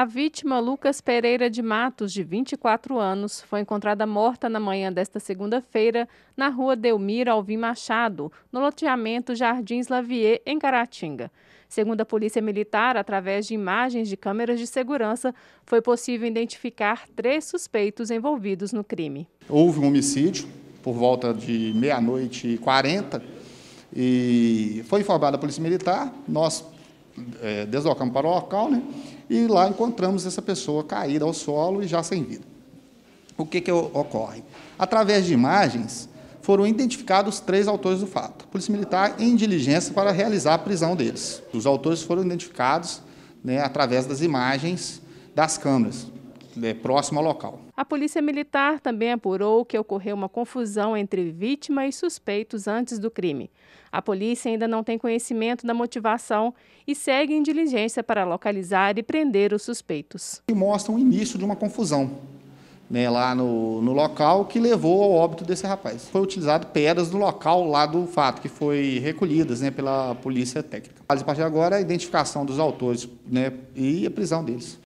A vítima, Lucas Pereira de Matos, de 24 anos, foi encontrada morta na manhã desta segunda-feira na rua Delmiro Alvim Machado, no loteamento Jardins Lavier, em Caratinga. Segundo a Polícia Militar, através de imagens de câmeras de segurança, foi possível identificar três suspeitos envolvidos no crime. Houve um homicídio por volta de meia-noite e 40 e foi informada a Polícia Militar. Nós é, eh, deslocamos para o local, né? e lá encontramos essa pessoa caída ao solo e já sem vida. O que, que ocorre? Através de imagens, foram identificados três autores do fato. Polícia Militar em diligência para realizar a prisão deles. Os autores foram identificados né, através das imagens das câmeras é, próximo ao local. A Polícia Militar também apurou que ocorreu uma confusão entre vítima e suspeitos antes do crime. A polícia ainda não tem conhecimento da motivação e segue em diligência para localizar e prender os suspeitos. E mostra o início de uma confusão né, lá no, no, local que levou ao óbito desse rapaz. Foi utilizado pedras do local lá do fato, que foi recolhidas né, pela polícia técnica. A partir de agora, a identificação dos autores né, e a prisão deles.